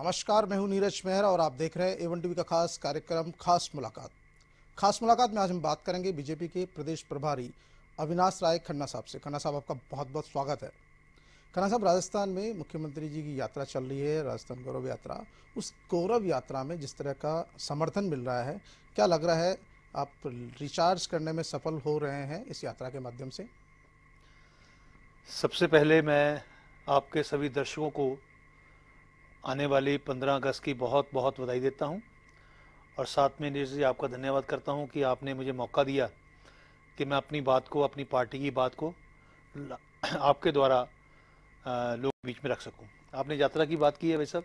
नमस्कार मैं हूं नीरज मेहरा और आप देख रहे हैं एवन टीवी का खास कार्यक्रम खास मुलाकात खास मुलाकात में आज हम बात करेंगे बीजेपी के प्रदेश प्रभारी अविनाश राय खन्ना साहब से खन्ना साहब आपका बहुत बहुत स्वागत है खन्ना साहब राजस्थान में मुख्यमंत्री जी की यात्रा चल रही है राजस्थान गौरव यात्रा उस गौरव यात्रा में जिस तरह का समर्थन मिल रहा है क्या लग रहा है आप रिचार्ज करने में सफल हो रहे हैं इस यात्रा के माध्यम से सबसे पहले मैं आपके सभी दर्शकों को आने वाली 15 अगस्त की बहुत बहुत बधाई देता हूँ और साथ में नीरज जी आपका धन्यवाद करता हूँ कि आपने मुझे मौका दिया कि मैं अपनी बात को अपनी पार्टी की बात को आपके द्वारा लोग बीच में रख सकूँ आपने यात्रा की बात की है भाई साहब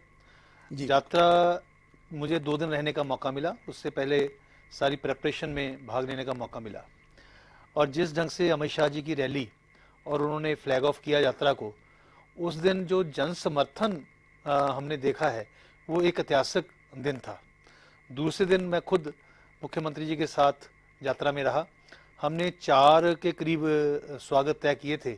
यात्रा मुझे दो दिन रहने का मौका मिला उससे पहले सारी प्रेपरेशन में भाग लेने का मौका मिला और जिस ढंग से अमित शाह जी की रैली और उन्होंने फ्लैग ऑफ किया यात्रा को उस दिन जो जन समर्थन आ, हमने देखा है वो एक ऐतिहासिक दिन था दूसरे दिन मैं खुद मुख्यमंत्री जी के साथ यात्रा में रहा हमने चार के करीब स्वागत तय किए थे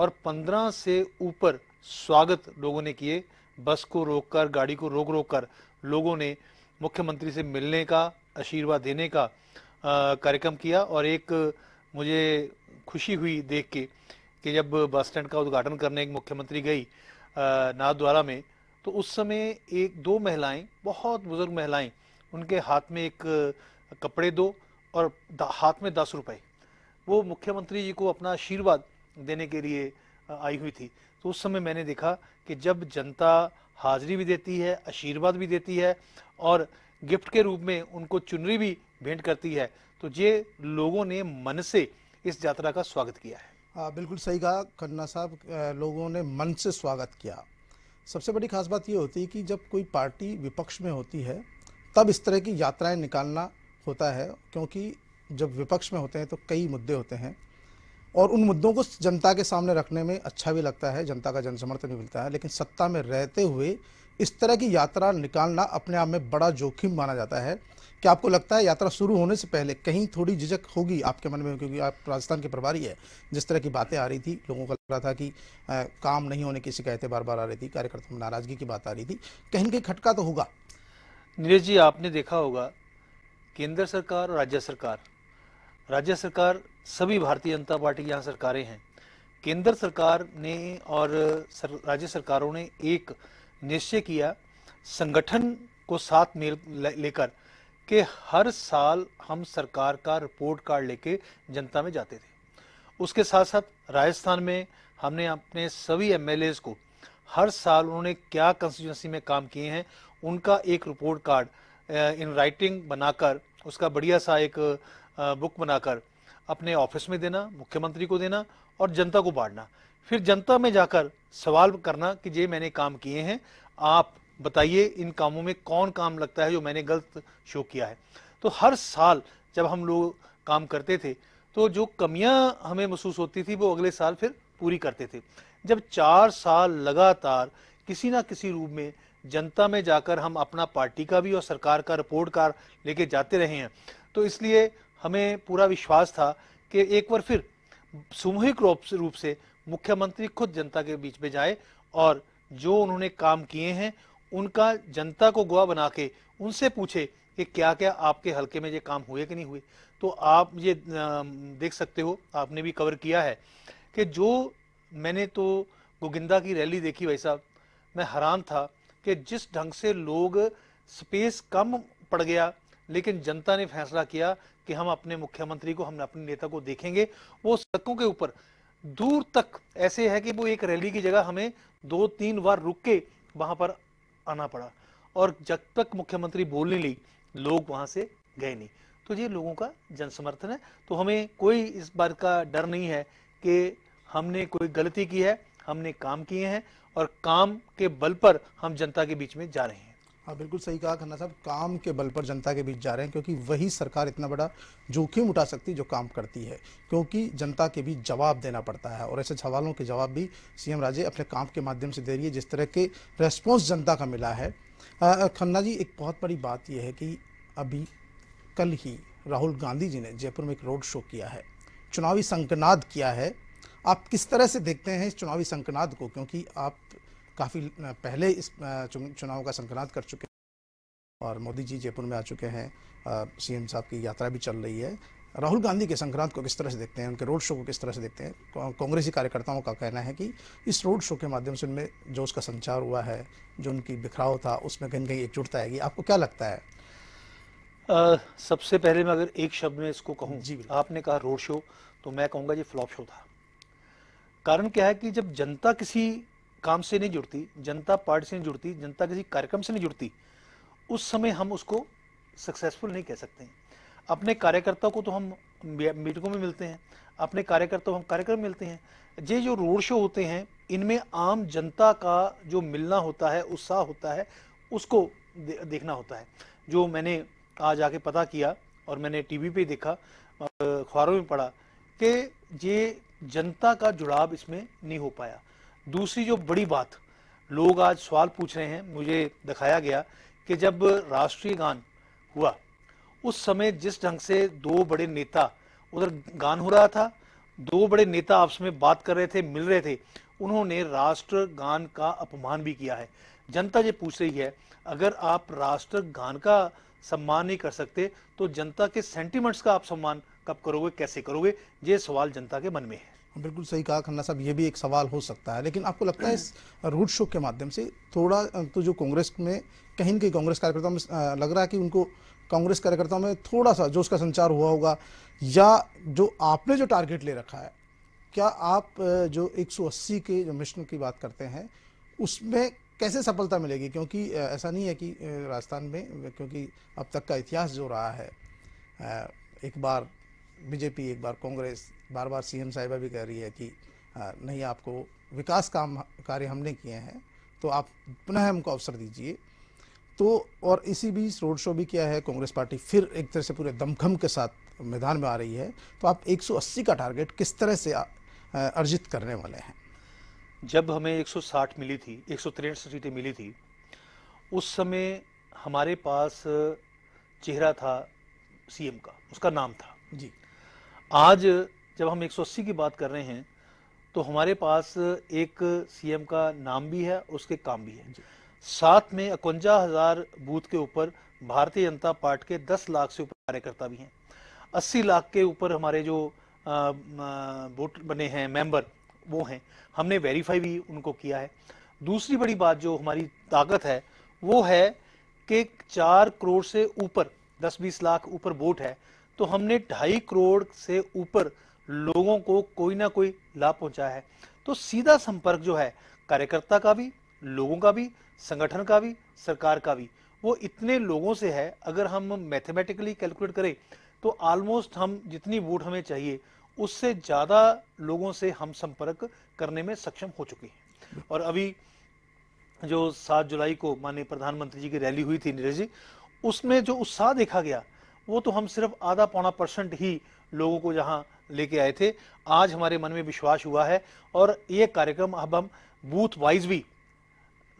और पंद्रह से ऊपर स्वागत लोगों ने किए बस को रोककर गाड़ी को रोक रोक कर लोगों ने मुख्यमंत्री से मिलने का आशीर्वाद देने का कार्यक्रम किया और एक मुझे खुशी हुई देख के कि जब बस स्टैंड का उद्घाटन करने एक मुख्यमंत्री गई नाथद्वारा में तो उस समय एक दो महिलाएं बहुत बुज़ुर्ग महिलाएं उनके हाथ में एक कपड़े दो और हाथ में दस रुपए वो मुख्यमंत्री जी को अपना आशीर्वाद देने के लिए आई हुई थी तो उस समय मैंने देखा कि जब जनता हाजिरी भी देती है आशीर्वाद भी देती है और गिफ्ट के रूप में उनको चुनरी भी भेंट करती है तो ये लोगों ने मन से इस यात्रा का स्वागत किया है आ, हाँ, बिल्कुल सही कहा खन्ना साहब लोगों ने मन से स्वागत किया सबसे बड़ी खास बात ये होती है कि जब कोई पार्टी विपक्ष में होती है तब इस तरह की यात्राएं निकालना होता है क्योंकि जब विपक्ष में होते हैं तो कई मुद्दे होते हैं और उन मुद्दों को जनता के सामने रखने में अच्छा भी लगता है जनता का जन समर्थन भी मिलता है लेकिन सत्ता में रहते हुए इस तरह की यात्रा निकालना अपने आप में बड़ा जोखिम माना जाता है क्या आपको लगता है यात्रा शुरू होने से पहले कहीं थोड़ी झिझक होगी आपके मन में क्योंकि आप राजस्थान के प्रभारी है जिस तरह की बातें आ रही थी लोगों का लग रहा था कि आ, काम नहीं होने की शिकायतें बार बार आ रही थी कार्यकर्ता में नाराजगी की बात आ रही थी कहीं कहीं खटका तो होगा नीरज जी आपने देखा होगा केंद्र सरकार और राज्य सरकार राज्य सरकार सभी भारतीय जनता पार्टी की यहाँ सरकारें हैं केंद्र सरकार ने और सर, राज्य सरकारों ने एक निश्चय किया संगठन को साथ लेकर के हर साल हम सरकार का रिपोर्ट कार्ड लेके जनता में जाते थे उसके साथ साथ राजस्थान में हमने अपने सभी एम को हर साल उन्होंने क्या कंस्टिट्यूंसी में काम किए हैं उनका एक रिपोर्ट कार्ड इन राइटिंग बनाकर उसका बढ़िया सा एक बुक बनाकर अपने ऑफिस में देना मुख्यमंत्री को देना और जनता को बांटना फिर जनता में जाकर सवाल करना कि ये मैंने काम किए हैं आप बताइए इन कामों में कौन काम लगता है जो मैंने गलत शो किया है तो हर साल जब हम लोग काम करते थे तो जो कमियां हमें महसूस होती थी वो अगले साल फिर पूरी करते थे जब चार साल लगातार किसी ना किसी रूप में जनता में जाकर हम अपना पार्टी का भी और सरकार का रिपोर्ट कार लेके जाते रहे हैं तो इसलिए हमें पूरा विश्वास था कि एक बार फिर सामूहिक रूप से मुख्यमंत्री खुद जनता के बीच में जाए और जो उन्होंने काम किए हैं उनका जनता को गुआ बना के उनसे पूछे कि क्या क्या आपके हलके में ये काम हुए कि नहीं हुए तो आप ये देख सकते हो आपने भी कवर किया है कि जो मैंने तो गोगिंदा की रैली देखी भाई साहब मैं हैरान था कि जिस ढंग से लोग स्पेस कम पड़ गया लेकिन जनता ने फैसला किया कि हम अपने मुख्यमंत्री को हम अपने नेता को देखेंगे वो सड़कों के ऊपर दूर तक ऐसे है कि वो एक रैली की जगह हमें दो तीन बार रुक के वहां पर आना पड़ा और जब तक मुख्यमंत्री बोल नहीं ली लोग वहां से गए नहीं तो ये लोगों का जन समर्थन है तो हमें कोई इस बात का डर नहीं है कि हमने कोई गलती की है हमने काम किए हैं और काम के बल पर हम जनता के बीच में जा रहे हैं हाँ बिल्कुल सही कहा खन्ना साहब काम के बल पर जनता के बीच जा रहे हैं क्योंकि वही सरकार इतना बड़ा जोखिम उठा सकती है जो काम करती है क्योंकि जनता के बीच जवाब देना पड़ता है और ऐसे सवालों के जवाब भी सीएम राजे अपने काम के माध्यम से दे रही है जिस तरह के रेस्पॉन्स जनता का मिला है खन्ना जी एक बहुत बड़ी बात यह है कि अभी कल ही राहुल गांधी जी ने जयपुर में एक रोड शो किया है चुनावी संकनाद किया है आप किस तरह से देखते हैं इस चुनावी संकनाद को क्योंकि आप काफ़ी पहले इस चुनाव का संक्रांत कर चुके हैं और मोदी जी जयपुर में आ चुके हैं सीएम साहब की यात्रा भी चल रही है राहुल गांधी के संक्रांत को किस तरह से देखते हैं उनके रोड शो को किस तरह से देखते हैं कांग्रेसी कार्यकर्ताओं का कहना है कि इस रोड शो के माध्यम से उनमें जो उसका संचार हुआ है जो उनकी बिखराव था उसमें कहीं कहीं एकजुटता आएगी आपको क्या लगता है आ, सबसे पहले मैं अगर एक शब्द में इसको कहूँ जी आपने कहा रोड शो तो मैं कहूँगा ये फ्लॉप शो था कारण क्या है कि जब जनता किसी काम से नहीं जुड़ती जनता पार्टी से नहीं जुड़ती जनता किसी कार्यक्रम से नहीं जुड़ती उस समय हम उसको सक्सेसफुल नहीं कह सकते अपने कार्यकर्ता को तो हम मीटिंगों में मिलते हैं अपने कार्यकर्ता को हम कार्यक्रम मिलते हैं ये जो रोड शो होते हैं इनमें आम जनता का जो मिलना होता है उत्साह होता है उसको दे, देखना होता है जो मैंने आज आके पता किया और मैंने टीवी पे देखा अखबारों में पढ़ा कि ये जनता का जुड़ाव इसमें नहीं हो पाया दूसरी जो बड़ी बात लोग आज सवाल पूछ रहे हैं मुझे दिखाया गया कि जब राष्ट्रीय गान हुआ उस समय जिस ढंग से दो बड़े नेता उधर गान हो रहा था दो बड़े नेता आपस में बात कर रहे थे मिल रहे थे उन्होंने राष्ट्र गान का अपमान भी किया है जनता ये पूछ रही है अगर आप राष्ट्र गान का सम्मान नहीं कर सकते तो जनता के सेंटिमेंट्स का आप सम्मान कब करोगे कैसे करोगे ये सवाल जनता के मन में है बिल्कुल सही कहा खन्ना साहब ये भी एक सवाल हो सकता है लेकिन आपको लगता है इस रोड शो के माध्यम से थोड़ा तो जो कांग्रेस में कहीं ना कहीं कांग्रेस कार्यकर्ताओं में लग रहा है कि उनको कांग्रेस कार्यकर्ताओं में थोड़ा सा जो उसका संचार हुआ होगा या जो आपने जो टारगेट ले रखा है क्या आप जो 180 के जो मिशन की बात करते हैं उसमें कैसे सफलता मिलेगी क्योंकि ऐसा नहीं है कि राजस्थान में क्योंकि अब तक का इतिहास जो रहा है एक बार बीजेपी एक बार कांग्रेस बार बार सीएम साहिबा भी कह रही है कि आ, नहीं आपको विकास काम कार्य हमने किए हैं तो आप पुनः हमको अवसर दीजिए तो और इसी बीच रोड शो भी किया है कांग्रेस पार्टी फिर एक तरह से पूरे दमखम के साथ मैदान में आ रही है तो आप 180 का टारगेट किस तरह से अर्जित करने वाले हैं जब हमें 160 मिली थी एक सीटें मिली थी उस समय हमारे पास चेहरा था सीएम का उसका नाम था जी आज जब हम 180 की बात कर रहे हैं तो हमारे पास एक सीएम का नाम भी है उसके काम भी है साथ में इकवंजा हजार बूथ के ऊपर भारतीय जनता पार्टी के 10 लाख से ऊपर कार्यकर्ता भी हैं 80 लाख के ऊपर हमारे जो वोट बने हैं मेंबर वो हैं हमने वेरीफाई भी उनको किया है दूसरी बड़ी बात जो हमारी ताकत है वो है कि चार करोड़ से ऊपर दस बीस लाख ऊपर वोट है तो हमने ढाई करोड़ से ऊपर लोगों को कोई ना कोई लाभ पहुंचाया है तो सीधा संपर्क जो है कार्यकर्ता का भी लोगों का भी संगठन का भी सरकार का भी वो इतने लोगों से है अगर हम मैथमेटिकली कैलकुलेट करें तो ऑलमोस्ट हम जितनी वोट हमें चाहिए उससे ज़्यादा लोगों से हम संपर्क करने में सक्षम हो चुके हैं और अभी जो 7 जुलाई को माननीय प्रधानमंत्री जी की रैली हुई थी नीरज जी उसमें जो उत्साह देखा गया वो तो हम सिर्फ आधा पौना परसेंट ही लोगों को यहाँ लेके आए थे आज हमारे मन में विश्वास हुआ है और ये कार्यक्रम अब हम बूथ वाइज भी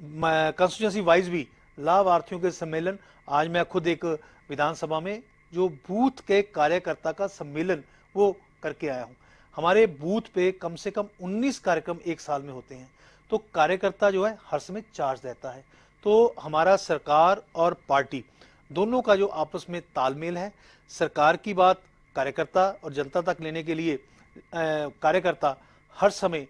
कंस्टिट्यूंसी वाइज भी लाभार्थियों के सम्मेलन आज मैं खुद एक विधानसभा में जो बूथ के कार्यकर्ता का सम्मेलन वो करके आया हूँ हमारे बूथ पे कम से कम 19 कार्यक्रम एक साल में होते हैं तो कार्यकर्ता जो है हर समय चार्ज रहता है तो हमारा सरकार और पार्टी दोनों का जो आपस में तालमेल है सरकार की बात कार्यकर्ता और जनता तक लेने के लिए कार्यकर्ता हर समय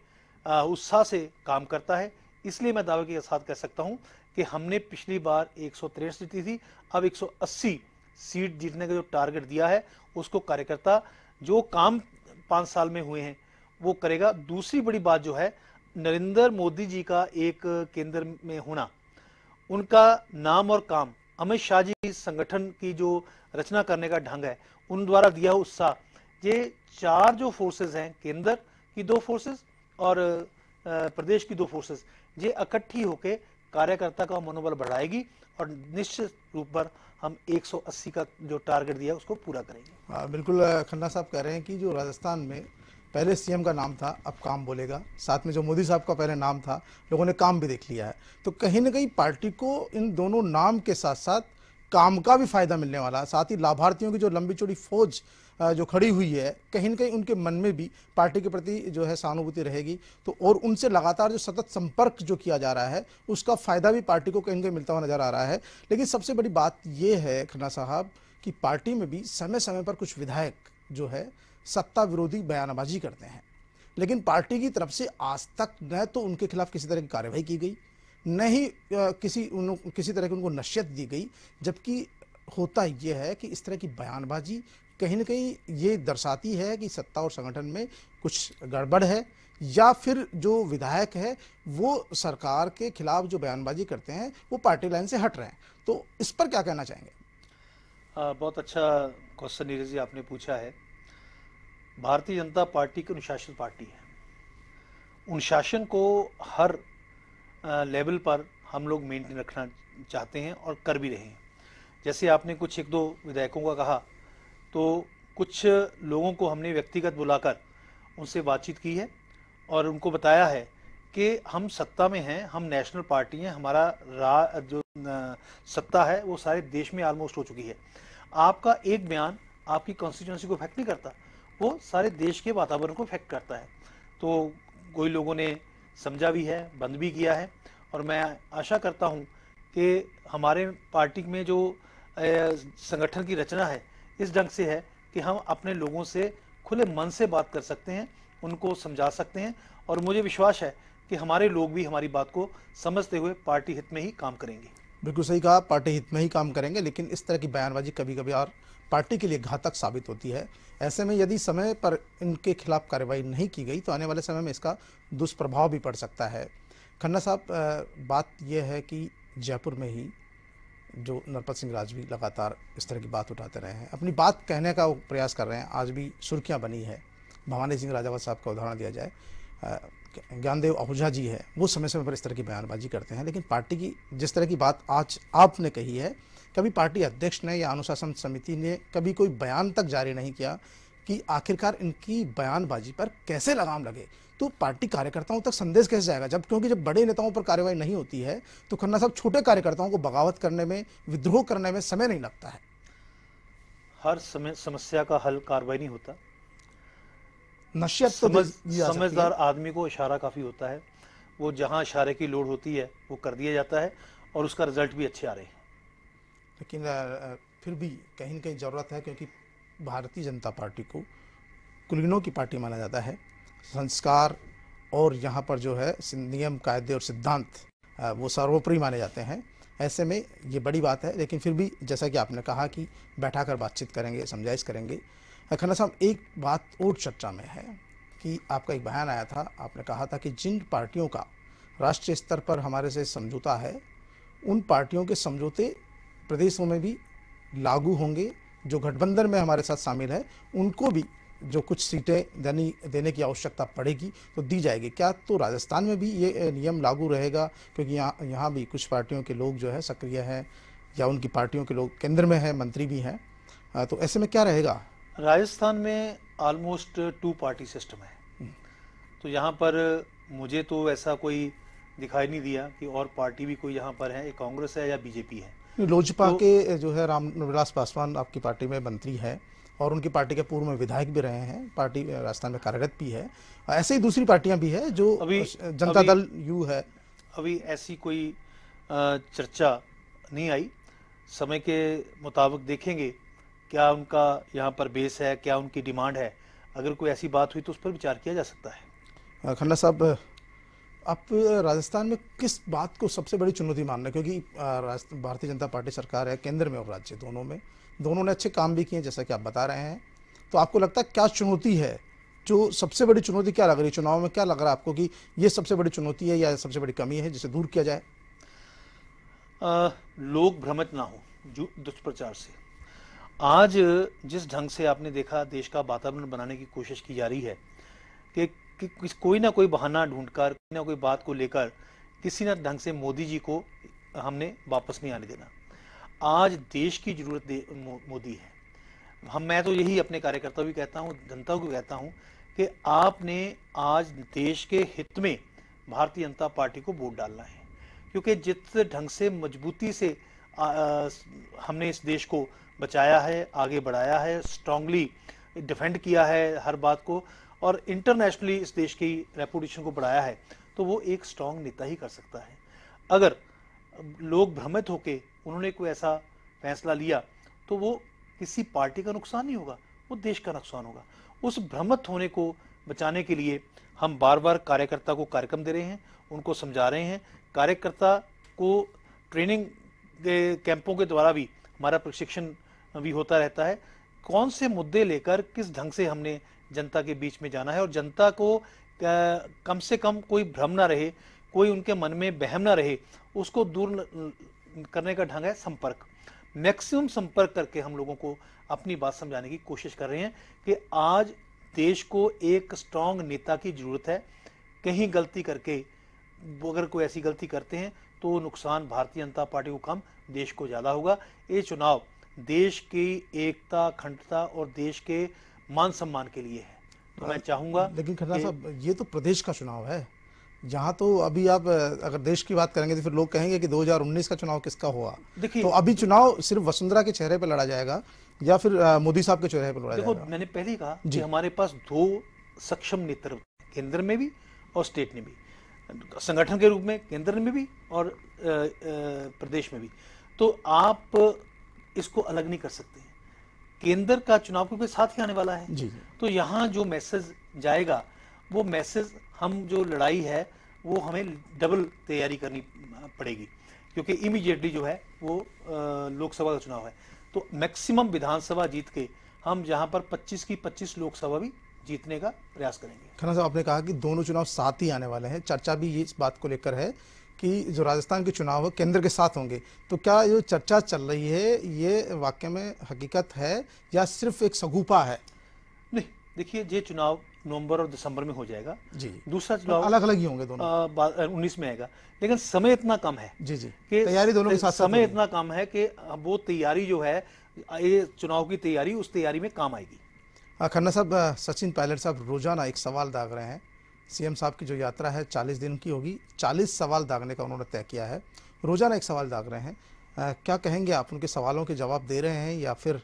उत्साह से काम करता है इसलिए मैं दावे के साथ कह सकता हूं कि हमने पिछली बार एक जीती थी अब 180 सीट जीतने का जो टारगेट दिया है उसको कार्यकर्ता जो काम पाँच साल में हुए हैं वो करेगा दूसरी बड़ी बात जो है नरेंद्र मोदी जी का एक केंद्र में होना उनका नाम और काम अमित शाह जी संगठन की जो रचना करने का ढंग है उन द्वारा दिया उत्साह ये चार जो फोर्सेस हैं केंद्र की दो फोर्सेस और प्रदेश की दो फोर्सेस ये इकट्ठी होकर कार्यकर्ता का मनोबल बढ़ाएगी और निश्चित रूप पर हम 180 का जो टारगेट दिया उसको पूरा करेंगे आ, हाँ, बिल्कुल खन्ना साहब कह रहे हैं कि जो राजस्थान में पहले सीएम का नाम था अब काम बोलेगा साथ में जो मोदी साहब का पहले नाम था लोगों ने काम भी देख लिया है तो कहीं ना कहीं पार्टी को इन दोनों नाम के साथ साथ काम का भी फायदा मिलने वाला है साथ ही लाभार्थियों की जो लंबी चौड़ी फौज जो खड़ी हुई है कहीं ना कहीं उनके मन में भी पार्टी के प्रति जो है सहानुभूति रहेगी तो और उनसे लगातार जो सतत संपर्क जो किया जा रहा है उसका फायदा भी पार्टी को कहीं ना कहीं मिलता हुआ नजर आ रहा है लेकिन सबसे बड़ी बात यह है खन्ना साहब कि पार्टी में भी समय समय पर कुछ विधायक जो है सत्ता विरोधी बयानबाजी करते हैं लेकिन पार्टी की तरफ से आज तक न तो उनके खिलाफ किसी तरह की कार्रवाई की गई न ही किसी किसी तरह की उनको नशियत दी गई जबकि होता यह है कि इस तरह की बयानबाजी कहीं ना कहीं ये दर्शाती है कि सत्ता और संगठन में कुछ गड़बड़ है या फिर जो विधायक है वो सरकार के खिलाफ जो बयानबाजी करते हैं वो पार्टी लाइन से हट रहे हैं तो इस पर क्या कहना चाहेंगे आ, बहुत अच्छा क्वेश्चन नीरज जी आपने पूछा है भारतीय जनता पार्टी की अनुशासन पार्टी है अनुशासन को हर लेवल पर हम लोग मेंटेन रखना चाहते हैं और कर भी रहे हैं जैसे आपने कुछ एक दो विधायकों का कहा तो कुछ लोगों को हमने व्यक्तिगत बुलाकर उनसे बातचीत की है और उनको बताया है कि हम सत्ता में हैं हम नेशनल पार्टी हैं हमारा रा जो सत्ता है वो सारे देश में आलमोस्ट हो चुकी है आपका एक बयान आपकी कॉन्स्टिट्यूंसी को इफेक्ट नहीं करता वो सारे देश के वातावरण को इफेक्ट करता है तो कोई लोगों ने समझा भी है बंद भी किया है और मैं आशा करता हूँ कि हमारे पार्टी में जो संगठन की रचना है इस ढंग से है कि हम अपने लोगों से खुले मन से बात कर सकते हैं उनको समझा सकते हैं और मुझे विश्वास है कि हमारे लोग भी हमारी बात को समझते हुए पार्टी हित में ही काम करेंगे बिल्कुल सही कहा पार्टी हित में ही काम करेंगे लेकिन इस तरह की बयानबाजी कभी कभी और पार्टी के लिए घातक साबित होती है ऐसे में यदि समय पर इनके खिलाफ कार्रवाई नहीं की गई तो आने वाले समय में इसका दुष्प्रभाव भी पड़ सकता है खन्ना साहब बात यह है कि जयपुर में ही जो नरपत सिंह राज भी लगातार इस तरह की बात उठाते रहे हैं अपनी बात कहने का प्रयास कर रहे हैं आज भी सुर्खियाँ बनी है भवानी सिंह राजावत साहब का उदाहरण दिया जाए ज्ञानदेव आहूजा जी है वो समय समय पर इस तरह की बयानबाजी करते हैं लेकिन पार्टी की जिस तरह की बात आज आपने कही है कभी पार्टी अध्यक्ष ने या अनुशासन समिति ने कभी कोई बयान तक जारी नहीं किया कि आखिरकार इनकी बयानबाजी पर कैसे लगाम लगे तो पार्टी कार्यकर्ताओं तक संदेश कैसे जाएगा जब क्योंकि जब बड़े नेताओं पर कार्रवाई नहीं होती है तो खन्ना साहब छोटे कार्यकर्ताओं को बगावत करने में विद्रोह करने में समय नहीं लगता है हर समय समस्या का हल कार्रवाई नहीं होता नशियत तो समझ, तो समझदार आदमी को इशारा काफ़ी होता है वो जहां इशारे की लोड होती है वो कर दिया जाता है और उसका रिजल्ट भी अच्छे आ रहे हैं लेकिन फिर भी कहीं ना कहीं ज़रूरत है क्योंकि भारतीय जनता पार्टी को कुलीनों की पार्टी माना जाता है संस्कार और यहाँ पर जो है नियम कायदे और सिद्धांत वो सर्वोपरि माने जाते हैं ऐसे में ये बड़ी बात है लेकिन फिर भी जैसा कि आपने कहा कि बैठा कर बातचीत करेंगे समझाइश करेंगे खन्ना साहब एक बात और चर्चा में है कि आपका एक बयान आया था आपने कहा था कि जिन पार्टियों का राष्ट्रीय स्तर पर हमारे से समझौता है उन पार्टियों के समझौते प्रदेशों में भी लागू होंगे जो गठबंधन में हमारे साथ शामिल है उनको भी जो कुछ सीटें देनी देने की आवश्यकता पड़ेगी तो दी जाएगी क्या तो राजस्थान में भी ये नियम लागू रहेगा क्योंकि यहाँ यहाँ भी कुछ पार्टियों के लोग जो है सक्रिय हैं या उनकी पार्टियों के लोग केंद्र में हैं मंत्री भी हैं तो ऐसे में क्या रहेगा राजस्थान में ऑलमोस्ट टू पार्टी सिस्टम है हम्म। तो यहाँ पर मुझे तो ऐसा कोई दिखाई नहीं दिया कि और पार्टी भी कोई यहाँ पर है कांग्रेस है या बीजेपी है लोजपा तो, के जो है राम विलास पासवान आपकी पार्टी में मंत्री हैं और उनकी पार्टी के पूर्व में विधायक भी रहे हैं पार्टी राजस्थान में कार्यरत भी है ऐसे ही दूसरी पार्टियां भी है जो अभी जनता दल यू है अभी ऐसी कोई चर्चा नहीं आई समय के मुताबिक देखेंगे क्या उनका यहाँ पर बेस है क्या उनकी डिमांड है अगर कोई ऐसी बात हुई तो उस पर विचार किया जा सकता है खन्ना साहब आप राजस्थान में किस बात को सबसे बड़ी चुनौती मानना क्योंकि भारतीय जनता पार्टी सरकार है केंद्र में और राज्य दोनों में दोनों ने अच्छे काम भी किए जैसा कि आप बता रहे हैं तो आपको लगता है क्या चुनौती है जो सबसे बड़ी चुनौती क्या लग रही है चुनाव में क्या लग रहा है आपको कि ये सबसे बड़ी चुनौती है या सबसे बड़ी कमी है जिसे दूर किया जाए आ, लोग भ्रमित ना हो दुष्प्रचार से आज जिस ढंग से आपने देखा देश का वातावरण बनाने की कोशिश की जा रही है कि कि कोई ना कोई बहाना ढूंढकर कोई ना कोई बात को लेकर किसी ना ढंग से मोदी जी को हमने वापस नहीं आने देना आज देश की जरूरत दे, मो, मोदी है हम मैं तो यही अपने कार्यकर्ता भी कहता हूँ जनता को कहता हूँ कि आपने आज देश के हित में भारतीय जनता पार्टी को वोट डालना है क्योंकि जिस ढंग से मजबूती से आ, हमने इस देश को बचाया है आगे बढ़ाया है स्ट्रांगली डिफेंड किया है हर बात को और इंटरनेशनली इस देश की रेपुटेशन को बढ़ाया है तो वो एक स्ट्रांग नेता ही कर सकता है अगर लोग भ्रमित होके उन्होंने कोई ऐसा फैसला लिया तो वो किसी पार्टी का नुकसान नहीं होगा वो देश का नुकसान होगा उस भ्रमित होने को बचाने के लिए हम बार बार कार्यकर्ता को कार्यक्रम दे रहे हैं उनको समझा रहे हैं कार्यकर्ता को ट्रेनिंग कैंपों के द्वारा भी हमारा प्रशिक्षण भी होता रहता है कौन से मुद्दे लेकर किस ढंग से हमने जनता के बीच में जाना है और जनता को कम से कम कोई भ्रम ना रहे कोई उनके मन में बहम ना रहे उसको दूर करने का ढंग है संपर्क मैक्सिमम संपर्क करके हम लोगों को अपनी बात समझाने की कोशिश कर रहे हैं कि आज देश को एक स्ट्रांग नेता की जरूरत है कहीं गलती करके अगर कोई ऐसी गलती करते हैं तो नुकसान भारतीय जनता पार्टी को कम देश को ज़्यादा होगा ये चुनाव देश की एकता अखंडता और देश के मान सम्मान के लिए है तो मैं चाहूंगा लेकिन खन्ना साहब ये तो प्रदेश का चुनाव है जहाँ तो अभी आप अगर देश की बात करेंगे तो फिर लोग कहेंगे कि 2019 का चुनाव किसका हुआ देखिए तो अभी चुनाव सिर्फ वसुंधरा के चेहरे पर लड़ा जाएगा या फिर मोदी साहब के चेहरे पर लड़ा देखो, जाएगा मैंने पहले कहा कि हमारे पास दो सक्षम नेतृत्व केंद्र में भी और स्टेट में भी संगठन के रूप में केंद्र में भी और प्रदेश में भी तो आप इसको अलग नहीं कर सकते केंद्र का चुनाव क्योंकि साथ ही आने वाला है जी तो यहाँ जो मैसेज जाएगा वो मैसेज हम जो लड़ाई है वो हमें डबल तैयारी करनी पड़ेगी क्योंकि इमीडिएटली जो है वो लोकसभा का चुनाव है तो मैक्सिमम विधानसभा जीत के हम जहां पर 25 की 25 लोकसभा भी जीतने का प्रयास करेंगे खाना साहब आपने कहा कि दोनों चुनाव साथ ही आने वाले हैं चर्चा भी इस बात को लेकर है कि जो राजस्थान के चुनाव केंद्र के साथ होंगे तो क्या जो चर्चा चल रही है ये वाक्य में हकीकत है या सिर्फ एक सगुपा है नहीं देखिए ये चुनाव नवंबर और दिसंबर में हो जाएगा जी दूसरा तो चुनाव तो अलग अलग ही होंगे दोनों उन्नीस में आएगा लेकिन समय इतना कम है जी जी कि तैयारी दोनों के साथ समय इतना कम है कि वो तैयारी जो है ये चुनाव की तैयारी उस तैयारी में काम आएगी हाँ, खन्ना साहब सचिन पायलट साहब रोजाना एक सवाल दाग रहे हैं सीएम साहब की जो यात्रा है 40 दिन की होगी 40 सवाल दागने का उन्होंने तय किया है रोज़ाना एक सवाल दाग रहे हैं आ, क्या कहेंगे आप उनके सवालों के जवाब दे रहे हैं या फिर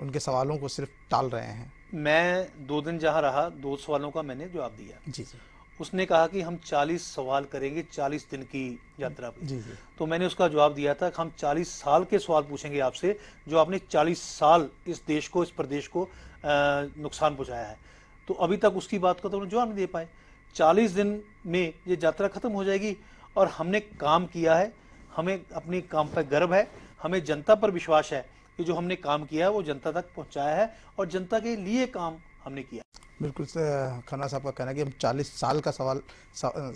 उनके सवालों को सिर्फ टाल रहे हैं मैं दो दिन जहाँ रहा दो सवालों का मैंने जवाब दिया जी जी उसने कहा कि हम 40 सवाल करेंगे 40 दिन की यात्रा पर जी तो मैंने उसका जवाब दिया था कि हम 40 साल के सवाल पूछेंगे आपसे जो आपने 40 साल इस देश को इस प्रदेश को आ, नुकसान पहुंचाया है तो अभी तक उसकी बात का तो उन्होंने जवाब नहीं दे पाए चालीस दिन में ये यात्रा खत्म हो जाएगी और हमने काम किया है हमें अपने काम पर गर्व है हमें जनता पर विश्वास है कि जो हमने काम किया है वो जनता तक पहुंचाया है और जनता के लिए काम हमने किया बिल्कुल खन्ना साहब का कहना है कि हम 40 साल का सवाल सा,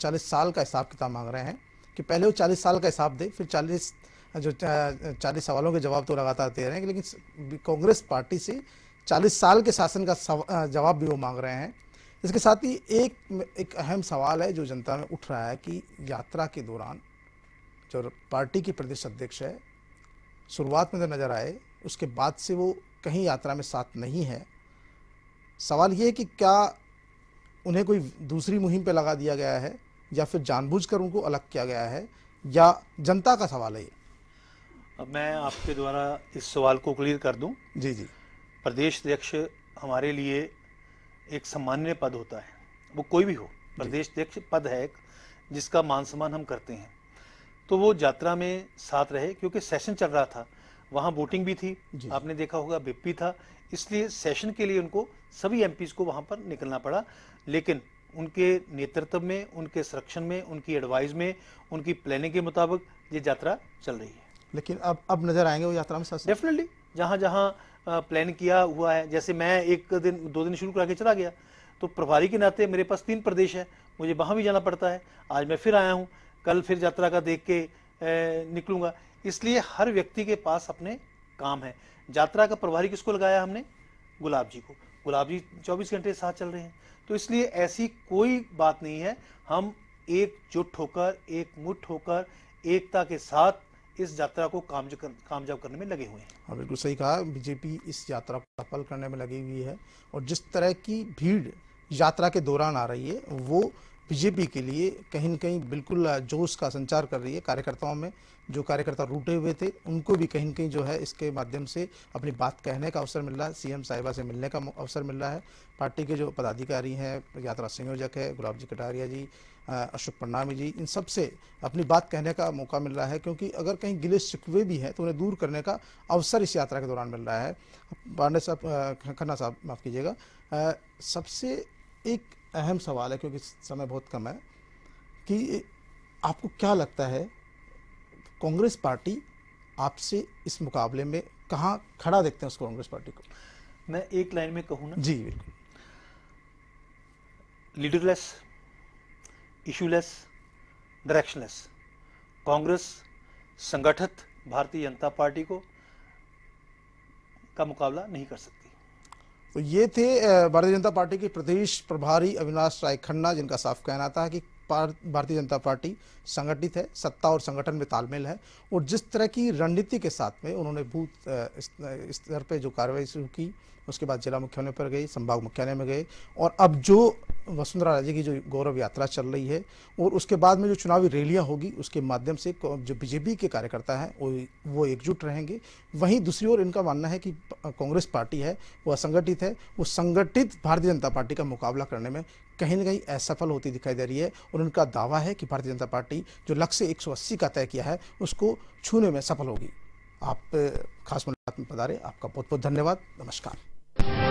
चालीस साल का हिसाब किताब मांग रहे हैं कि पहले वो चालीस साल का हिसाब दे फिर चालीस जो चालीस सवालों के जवाब तो लगातार दे रहे हैं लेकिन कांग्रेस पार्टी से चालीस साल के शासन का जवाब भी वो मांग रहे हैं इसके साथ ही एक एक अहम सवाल है जो जनता में उठ रहा है कि यात्रा के दौरान जो पार्टी के प्रदेश अध्यक्ष है शुरुआत में तो नज़र आए उसके बाद से वो कहीं यात्रा में साथ नहीं है सवाल ये है कि क्या उन्हें कोई दूसरी मुहिम पे लगा दिया गया है या फिर जानबूझकर उनको अलग किया गया है या जनता का सवाल है ये अब मैं आपके द्वारा इस सवाल को क्लियर कर दूं जी जी प्रदेश अध्यक्ष हमारे लिए एक सामान्य पद होता है वो कोई भी हो प्रदेश अध्यक्ष पद है एक जिसका मान सम्मान हम करते हैं तो वो यात्रा में साथ रहे क्योंकि सेशन चल रहा था वहाँ वोटिंग भी थी आपने देखा होगा भी था इसलिए सेशन के लिए उनको सभी एम को वहाँ पर निकलना पड़ा लेकिन उनके नेतृत्व में उनके संरक्षण में उनकी एडवाइस में उनकी प्लानिंग के मुताबिक ये यात्रा चल रही है लेकिन अब अब नजर आएंगे वो यात्रा में डेफिनेटली जहाँ जहाँ प्लान किया हुआ है जैसे मैं एक दिन दो दिन शुरू करा के चला गया तो प्रभारी के नाते मेरे पास तीन प्रदेश है मुझे वहाँ भी जाना पड़ता है आज मैं फिर आया हूँ कल फिर यात्रा का देख के निकलूंगा इसलिए हर व्यक्ति के पास अपने काम है यात्रा का प्रभारी किसको लगाया हमने गुलाब जी को गुलाब जी चौबीस घंटे साथ चल रहे हैं तो इसलिए ऐसी कोई बात नहीं है हम एकजुट होकर एक मुठ होकर एकता के साथ इस यात्रा को कामयाब कामयाब करने में लगे हुए हैं हाँ बिल्कुल सही कहा बीजेपी इस यात्रा को सफल करने में लगी हुई है और जिस तरह की भीड़ यात्रा के दौरान आ रही है वो बीजेपी के लिए कहीं ना कहीं बिल्कुल जोश का संचार कर रही है कार्यकर्ताओं में जो कार्यकर्ता रूटे हुए थे उनको भी कहीं कहीं जो है इसके माध्यम से अपनी बात कहने का अवसर मिल रहा है सीएम साहिबा से मिलने का अवसर मिल रहा है पार्टी के जो पदाधिकारी हैं यात्रा संयोजक है गुलाब जी कटारिया जी अशोक प्रणामी जी इन सब से अपनी बात कहने का मौका मिल रहा है क्योंकि अगर कहीं गिले शिकवे भी हैं तो उन्हें दूर करने का अवसर इस यात्रा के दौरान मिल रहा है पांडे साहब खन्ना साहब माफ़ कीजिएगा सबसे एक अहम सवाल है क्योंकि समय बहुत कम है कि आपको क्या लगता है कांग्रेस पार्टी आपसे इस मुकाबले में कहा खड़ा देखते हैं उस कांग्रेस पार्टी को मैं एक लाइन में कहूँ ना जी बिल्कुल लीडरलेस इशूलेस डायरेक्शनलेस कांग्रेस संगठित भारतीय जनता पार्टी को का मुकाबला नहीं कर सकती तो ये थे भारतीय जनता पार्टी के प्रदेश प्रभारी अविनाश राय खन्ना जिनका साफ कहना था कि भारतीय जनता पार्टी संगठित है सत्ता और संगठन में तालमेल है और जिस तरह की रणनीति के साथ में उन्होंने बूथ स्तर पर जो कार्रवाई शुरू की उसके बाद जिला मुख्यालय पर गई संभाग मुख्यालय में गए और अब जो वसुंधरा राजे की जो गौरव यात्रा चल रही है और उसके बाद में जो चुनावी रैलियां होगी उसके माध्यम से जो बीजेपी के कार्यकर्ता हैं वो वो एकजुट रहेंगे वहीं दूसरी ओर इनका मानना है कि कांग्रेस पार्टी है वो असंगठित है वो संगठित भारतीय जनता पार्टी का मुकाबला करने में कहीं ना कहीं असफल होती दिखाई दे रही है और उनका दावा है कि भारतीय जनता पार्टी जो लक्ष्य एक का तय किया है उसको छूने में सफल होगी आप खास मुलाकात में पधारे आपका बहुत बहुत धन्यवाद नमस्कार